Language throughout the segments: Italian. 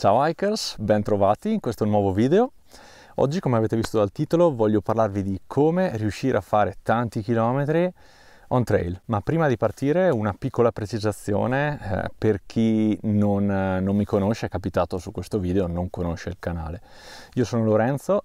Ciao hikers, ben trovati in questo nuovo video. Oggi come avete visto dal titolo voglio parlarvi di come riuscire a fare tanti chilometri on trail, ma prima di partire una piccola precisazione eh, per chi non, eh, non mi conosce, è capitato su questo video, non conosce il canale. Io sono Lorenzo,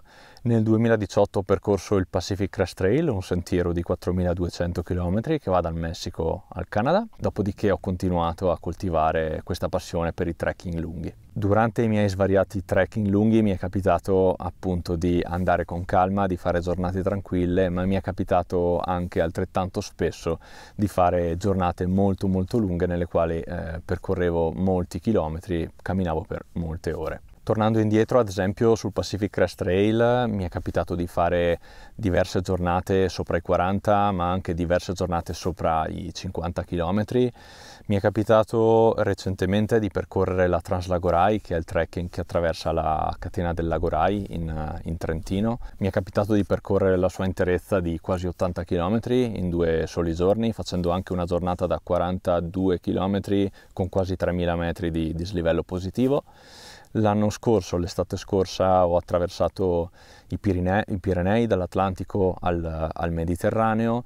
nel 2018 ho percorso il Pacific Crest Trail, un sentiero di 4200 km che va dal Messico al Canada, dopodiché ho continuato a coltivare questa passione per i trekking lunghi. Durante i miei svariati trekking lunghi mi è capitato appunto di andare con calma, di fare giornate tranquille, ma mi è capitato anche altrettanto spesso di fare giornate molto molto lunghe nelle quali eh, percorrevo molti chilometri, camminavo per molte ore. Tornando indietro, ad esempio, sul Pacific Crest Trail mi è capitato di fare diverse giornate sopra i 40, ma anche diverse giornate sopra i 50 km. Mi è capitato recentemente di percorrere la Translagorai, che è il trekking che attraversa la catena del Lagorai in, in Trentino. Mi è capitato di percorrere la sua interezza di quasi 80 km in due soli giorni, facendo anche una giornata da 42 km con quasi 3000 metri di dislivello positivo. L'anno scorso, l'estate scorsa, ho attraversato i, Pirine- i Pirenei dall'Atlantico al, al Mediterraneo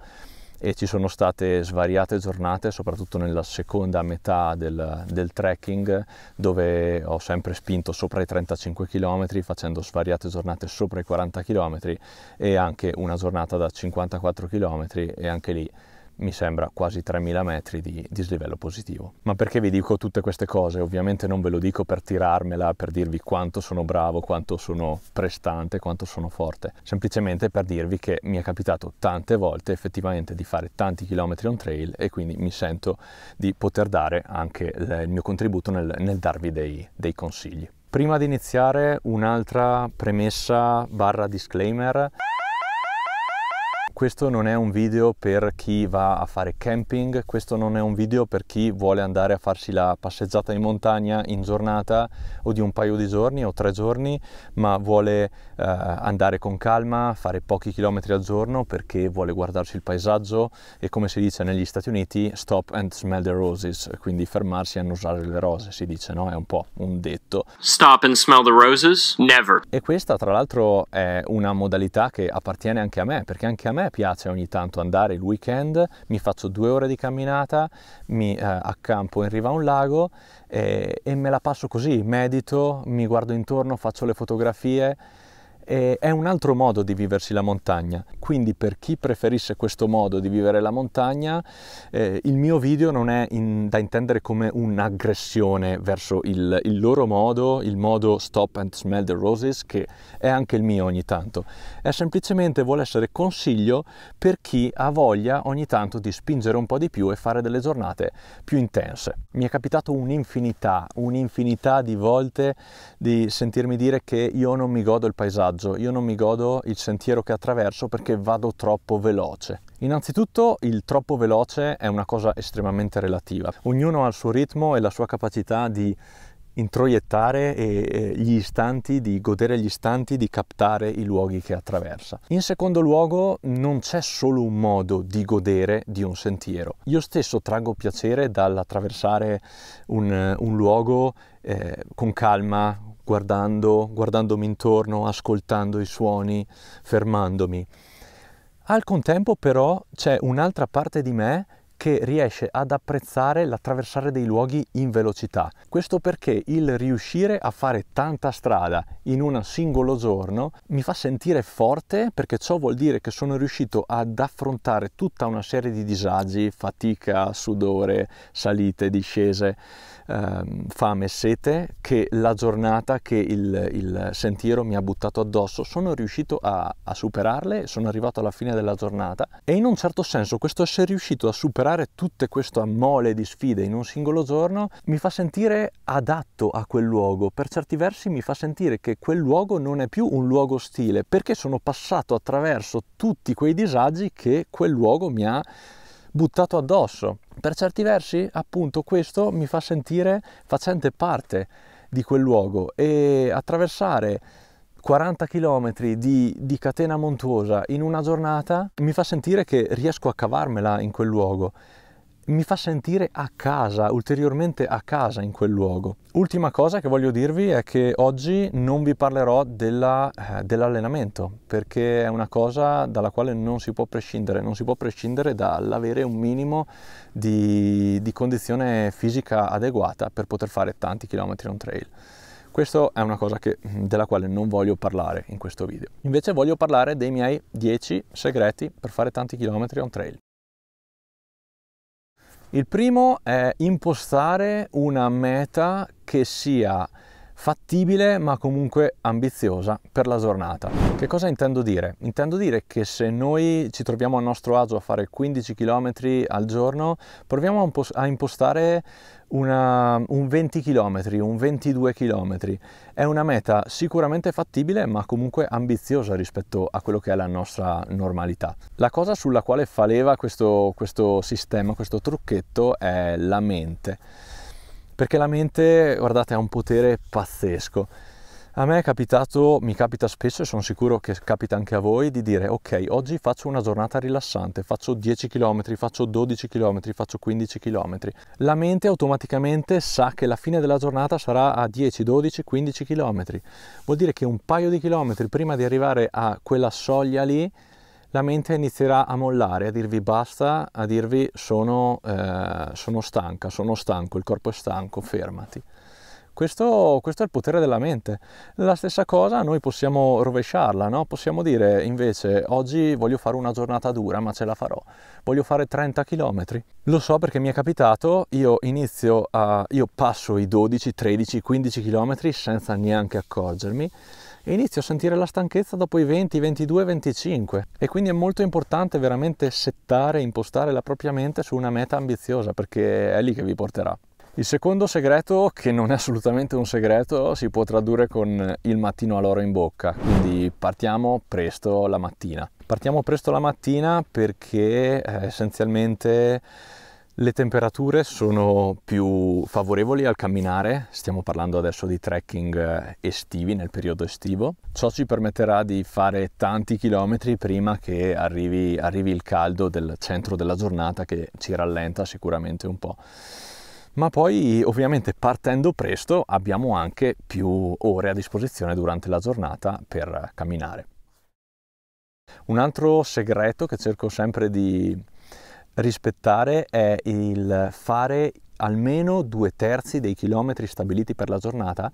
e ci sono state svariate giornate, soprattutto nella seconda metà del, del, trekking, dove ho sempre spinto sopra i 35 km, facendo svariate giornate sopra i 40 km e anche una giornata da 54 km e anche lì mi sembra quasi 3000 metri di dislivello positivo. Ma perché vi dico tutte queste cose? Ovviamente non ve lo dico per tirarmela, per dirvi quanto sono bravo, quanto sono prestante, quanto sono forte, semplicemente per dirvi che mi è capitato tante volte effettivamente di fare tanti chilometri on trail e quindi mi sento di poter dare anche il mio contributo nel, nel darvi dei, dei consigli. Prima di iniziare un'altra premessa barra disclaimer questo non è un video per chi va a fare camping, questo non è un video per chi vuole andare a farsi la passeggiata in montagna in giornata o di un paio di giorni o tre giorni, ma vuole eh, andare con calma, fare pochi chilometri al giorno perché vuole guardarsi il paesaggio e come si dice negli Stati Uniti stop and smell the roses, quindi fermarsi e annusare le rose, si dice, no? È un po' un detto. Stop and smell the roses? Never. E questa tra l'altro è una modalità che appartiene anche a me, perché anche a me piace ogni tanto andare il weekend, mi faccio due ore di camminata, mi eh, accampo in riva a un lago e, eh, e me la passo così, medito, mi guardo intorno, faccio le fotografie e è un altro modo di viversi la montagna, quindi per chi preferisse questo modo di vivere la montagna, eh, il mio video non è in, da intendere come un'aggressione verso il, il, loro modo, il modo Stop and Smell the Roses, che è anche il mio ogni tanto, è semplicemente vuole essere consiglio per chi ha voglia ogni tanto di spingere un po' di più e fare delle giornate più intense. Mi è capitato un'infinità, un'infinità di volte di sentirmi dire che io non mi godo il paesaggio viaggio, io non mi godo il sentiero che attraverso perché vado troppo veloce. Innanzitutto il troppo veloce è una cosa estremamente relativa. Ognuno ha il suo ritmo e la sua capacità di introiettare e, gli istanti, di godere gli istanti, di captare i luoghi che attraversa. In secondo luogo non c'è solo un modo di godere di un sentiero. Io stesso traggo piacere dall'attraversare un, un luogo eh, con calma, guardando, guardandomi intorno, ascoltando i suoni, fermandomi. Al contempo però c'è un'altra parte di me che riesce ad apprezzare l'attraversare dei luoghi in velocità. Questo perché il riuscire a fare tanta strada in un singolo giorno mi fa sentire forte perché ciò vuol dire che sono riuscito ad affrontare tutta una serie di disagi, fatica, sudore, salite, discese, ehm, fame, sete che la giornata, che il, il, sentiero mi ha buttato addosso. Sono riuscito a, a superarle, sono arrivato alla fine della giornata e in un certo senso questo essere riuscito a superare superare tutte queste mole di sfide in un singolo giorno mi fa sentire adatto a quel luogo, per certi versi mi fa sentire che quel luogo non è più un luogo ostile, perché sono passato attraverso tutti quei disagi che quel luogo mi ha buttato addosso. Per certi versi, appunto, questo mi fa sentire facente parte di quel luogo e attraversare 40 km di, di, catena montuosa in una giornata mi fa sentire che riesco a cavarmela in quel luogo, mi fa sentire a casa, ulteriormente a casa in quel luogo. Ultima cosa che voglio dirvi è che oggi non vi parlerò della, eh, dell'allenamento, perché è una cosa dalla quale non si può prescindere, non si può prescindere dall'avere un minimo di, di condizione fisica adeguata per poter fare tanti chilometri on trail. Questa è una cosa che, mm, della quale non voglio parlare in questo video. Invece voglio parlare dei miei 10 segreti per fare tanti chilometri on trail. Il primo è impostare una meta che sia fattibile ma comunque ambiziosa per la giornata. Che cosa intendo dire? Intendo dire che se noi ci troviamo a nostro agio a fare 15 km al giorno, proviamo a impostare una, un 20 km, un 22 km. È una meta sicuramente fattibile ma comunque ambiziosa rispetto a quello che è la nostra normalità. La cosa sulla quale fa leva questo, questo sistema, questo trucchetto è la mente. Perché la mente, guardate, ha un potere pazzesco a me è capitato, mi capita spesso e sono sicuro che capita anche a voi, di dire ok, oggi faccio una giornata rilassante, faccio 10 km, faccio 12 km, faccio 15 km. La mente automaticamente sa che la fine della giornata sarà a 10, 12, 15 km. Vuol dire che un paio di chilometri prima di arrivare a quella soglia lì, la mente inizierà a mollare, a dirvi basta, a dirvi sono, eh, sono stanca, sono stanco, il corpo è stanco, fermati. Questo, questo, è il potere della mente. La stessa cosa noi possiamo rovesciarla, no? possiamo dire invece oggi voglio fare una giornata dura ma ce la farò, voglio fare 30 km. Lo so perché mi è capitato, io inizio a, io passo i 12, 13, 15 km senza neanche accorgermi e inizio a sentire la stanchezza dopo i 20, 22, 25 e quindi è molto importante veramente settare, impostare la propria mente su una meta ambiziosa perché è lì che vi porterà. Il secondo segreto, che non è assolutamente un segreto, si può tradurre con eh, il mattino all'oro in bocca, quindi partiamo presto la mattina. Partiamo presto la mattina perché eh, essenzialmente le temperature sono più favorevoli al camminare, stiamo parlando adesso di trekking eh, estivi nel periodo estivo. Ciò ci permetterà di fare tanti chilometri prima che arrivi, arrivi il caldo del centro della giornata che ci rallenta sicuramente un po' ma poi ovviamente partendo presto abbiamo anche più ore a disposizione durante la giornata per camminare. Un altro segreto che cerco sempre di rispettare è il fare almeno due terzi dei chilometri stabiliti per la giornata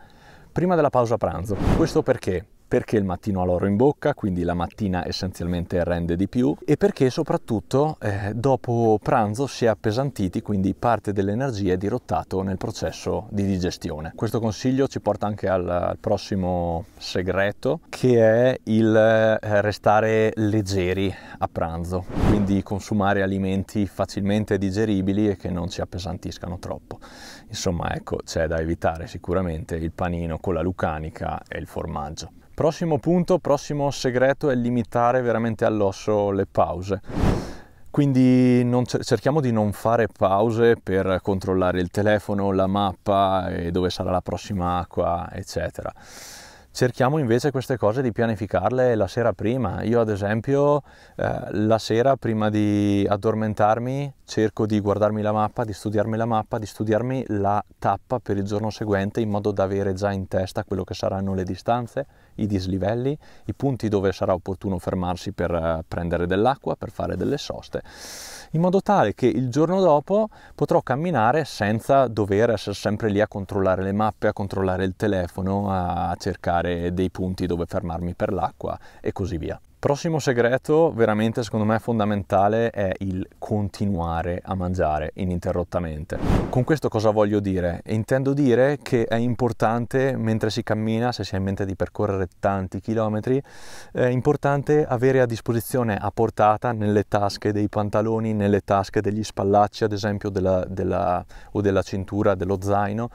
prima della pausa pranzo. Questo perché perché il mattino ha l'oro in bocca, quindi la mattina essenzialmente rende di più e perché soprattutto eh, dopo pranzo si è appesantiti, quindi parte dell'energia è dirottato nel processo di digestione. Questo consiglio ci porta anche al, al prossimo segreto che è il eh, restare leggeri a pranzo, quindi consumare alimenti facilmente digeribili e che non ci appesantiscano troppo. Insomma, ecco, c'è da evitare sicuramente il panino con la lucanica e il formaggio. Prossimo punto, prossimo segreto è limitare veramente all'osso le pause. Quindi cerchiamo di non fare pause per controllare il telefono, la mappa e dove sarà la prossima acqua, eccetera. Cerchiamo invece queste cose di pianificarle la sera prima. Io ad esempio eh, la sera prima di addormentarmi cerco di guardarmi la mappa, di studiarmi la mappa, di studiarmi la tappa per il giorno seguente in modo da avere già in testa quello che saranno le distanze, i dislivelli, i punti dove sarà opportuno fermarsi per eh, prendere dell'acqua, per fare delle soste, in modo tale che il giorno dopo potrò camminare senza dover essere sempre lì a controllare le mappe, a controllare il telefono, a cercare dei punti dove fermarmi per l'acqua e così via. Prossimo segreto, veramente secondo me fondamentale, è il continuare a mangiare ininterrottamente. Con questo cosa voglio dire? Intendo dire che è importante, mentre si cammina, se si ha in mente di percorrere tanti chilometri, è importante avere a disposizione, a portata, nelle tasche dei pantaloni, nelle tasche degli spallacci, ad esempio, della, della, o della cintura, dello zaino,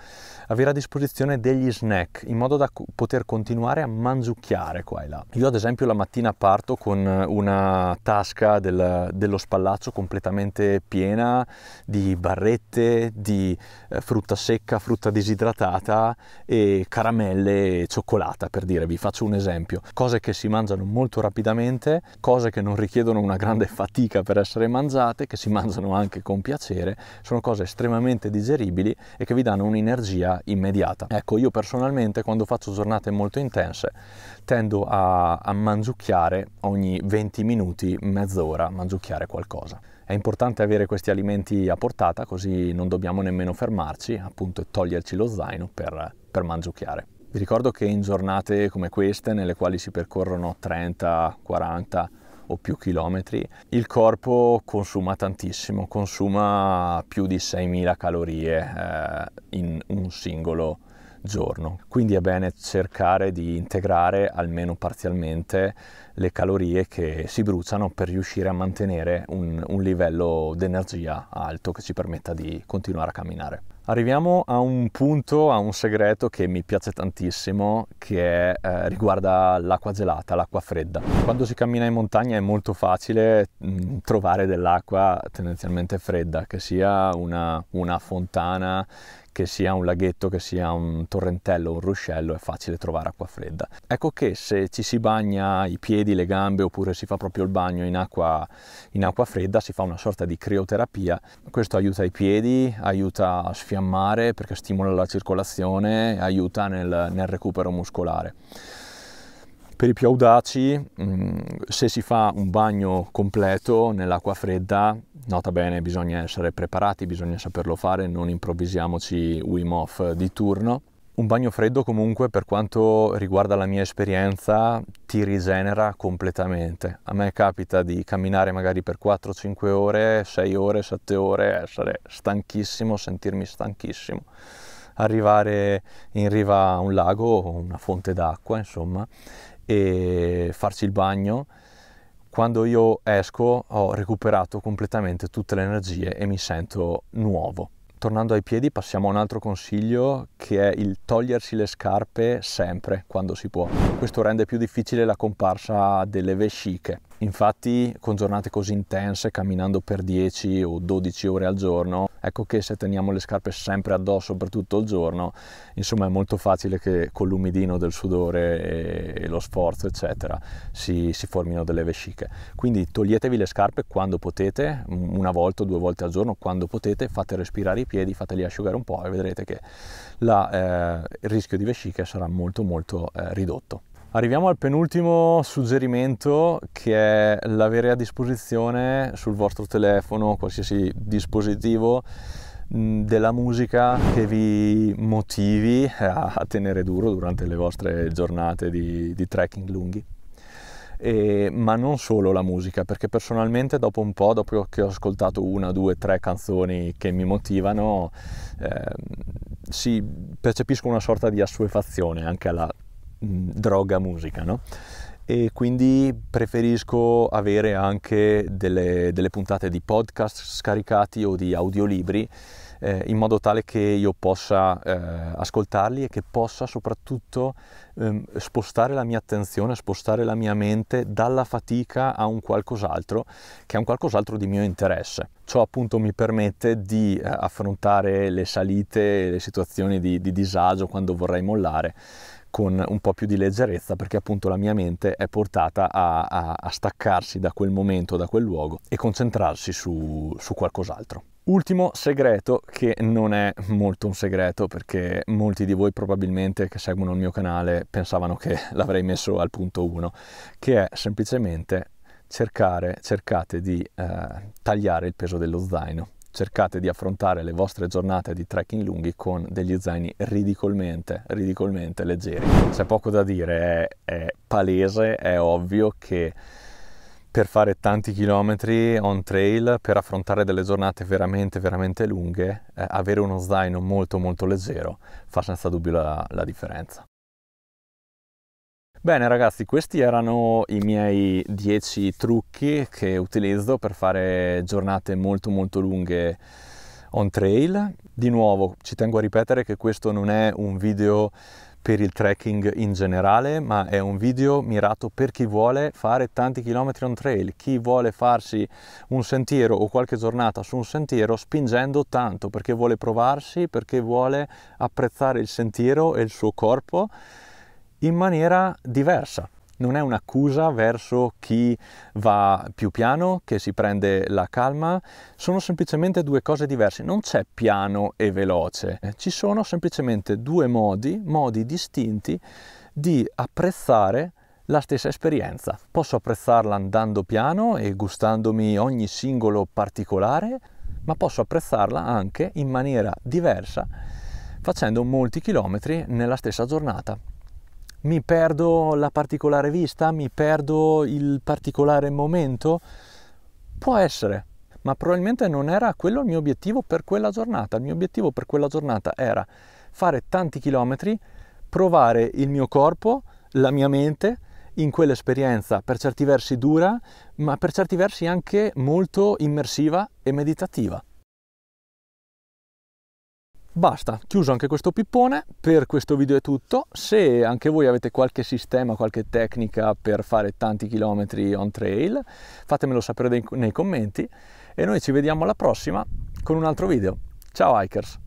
avere a disposizione degli snack, in modo da poter continuare a mangiucchiare qua e là. Io ad esempio la mattina parlo parto con una tasca del, dello spallaccio completamente piena di barrette, di eh, frutta secca, frutta disidratata e caramelle e cioccolata, per dire, vi faccio un esempio. Cose che si mangiano molto rapidamente, cose che non richiedono una grande fatica per essere mangiate, che si mangiano anche con piacere, sono cose estremamente digeribili e che vi danno un'energia immediata. Ecco, io personalmente quando faccio giornate molto intense tendo a, a mangiucchiare ogni 20 minuti, mezz'ora, mangiucchiare qualcosa. È importante avere questi alimenti a portata così non dobbiamo nemmeno fermarci, appunto, e toglierci lo zaino per, per mangiucchiare. Vi ricordo che in giornate come queste, nelle quali si percorrono 30, 40 o più chilometri, il corpo consuma tantissimo, consuma più di 6.000 calorie eh, in un singolo giorno giorno. Quindi è bene cercare di integrare almeno parzialmente le calorie che si bruciano per riuscire a mantenere un, un livello di energia alto che ci permetta di continuare a camminare. Arriviamo a un punto, a un segreto che mi piace tantissimo, che eh, riguarda l'acqua gelata, l'acqua fredda. Quando si cammina in montagna è molto facile mh, mm, trovare dell'acqua tendenzialmente fredda, che sia una, una fontana che sia un laghetto, che sia un torrentello, un ruscello, è facile trovare acqua fredda. Ecco che se ci si bagna i piedi, le gambe oppure si fa proprio il bagno in acqua, in acqua fredda, si fa una sorta di crioterapia. Questo aiuta i piedi, aiuta a sfiammare perché stimola la circolazione, aiuta nel, nel recupero muscolare. Per i più audaci, mm, se si fa un bagno completo nell'acqua fredda, nota bene, bisogna essere preparati, bisogna saperlo fare, non improvvisiamoci Wim Hof di turno. Un bagno freddo comunque per quanto riguarda la mia esperienza ti rigenera completamente. A me capita di camminare magari per 4-5 ore, 6 ore, 7 ore, essere stanchissimo, sentirmi stanchissimo. Arrivare in riva a un lago o una fonte d'acqua, insomma, e farci il bagno. Quando io esco ho recuperato completamente tutte le energie e mi sento nuovo. Tornando ai piedi passiamo a un altro consiglio che è il togliersi le scarpe sempre quando si può. Questo rende più difficile la comparsa delle vesciche Infatti con giornate così intense, camminando per 10 o 12 ore al giorno, ecco che se teniamo le scarpe sempre addosso per tutto il giorno, insomma è molto facile che con l'umidino del sudore e, lo sforzo eccetera si, si formino delle vesciche. Quindi toglietevi le scarpe quando potete, una volta o due volte al giorno, quando potete, fate respirare i piedi, fateli asciugare un po' e vedrete che la, eh, il rischio di vesciche sarà molto molto eh, ridotto. Arriviamo al penultimo suggerimento che è l'avere a disposizione sul vostro telefono, qualsiasi dispositivo, della musica che vi motivi a tenere duro durante le vostre giornate di, di trekking lunghi. E, ma non solo la musica, perché personalmente dopo un po', dopo che ho ascoltato una, due, tre canzoni che mi motivano, eh, si percepisco una sorta di assuefazione anche alla Mm, droga musica, no? E quindi preferisco avere anche delle, delle puntate di podcast scaricati o di audiolibri eh, in modo tale che io possa eh, ascoltarli e che possa soprattutto ehm, spostare la mia attenzione, spostare la mia mente dalla fatica a un qualcos'altro che è un qualcos'altro di mio interesse. Ciò appunto mi permette di eh, affrontare le salite, le situazioni di, di disagio quando vorrei mollare con un po' più di leggerezza perché appunto la mia mente è portata a, a, a staccarsi da quel momento, da quel luogo e concentrarsi su, su qualcos'altro. Ultimo segreto che non è molto un segreto perché molti di voi probabilmente che seguono il mio canale pensavano che l'avrei messo al punto 1, che è semplicemente cercare, cercate di eh, tagliare il peso dello zaino cercate di affrontare le vostre giornate di trekking lunghi con degli zaini ridicolmente, ridicolmente leggeri. C'è poco da dire, è, è palese, è ovvio che per fare tanti chilometri on trail, per affrontare delle giornate veramente, veramente lunghe, eh, avere uno zaino molto, molto leggero fa senza dubbio la, la differenza. Bene ragazzi, questi erano i miei 10 trucchi che utilizzo per fare giornate molto molto lunghe on trail. Di nuovo, ci tengo a ripetere che questo non è un video per il trekking in generale, ma è un video mirato per chi vuole fare tanti chilometri on trail, chi vuole farsi un sentiero o qualche giornata su un sentiero spingendo tanto perché vuole provarsi, perché vuole apprezzare il sentiero e il suo corpo in maniera diversa. Non è un'accusa verso chi va più piano, che si prende la calma, sono semplicemente due cose diverse, non c'è piano e veloce, eh, ci sono semplicemente due modi, modi distinti di apprezzare la stessa esperienza. Posso apprezzarla andando piano e gustandomi ogni singolo particolare, ma posso apprezzarla anche in maniera diversa facendo molti chilometri nella stessa giornata mi perdo la particolare vista, mi perdo il particolare momento. Può essere, ma probabilmente non era quello il mio obiettivo per quella giornata. Il mio obiettivo per quella giornata era fare tanti chilometri, provare il mio corpo, la mia mente in quell'esperienza per certi versi dura, ma per certi versi anche molto immersiva e meditativa. Basta, chiuso anche questo pippone, per questo video è tutto, se anche voi avete qualche sistema, qualche tecnica per fare tanti chilometri on trail, fatemelo sapere nei commenti e noi ci vediamo alla prossima con un altro video. Ciao hikers!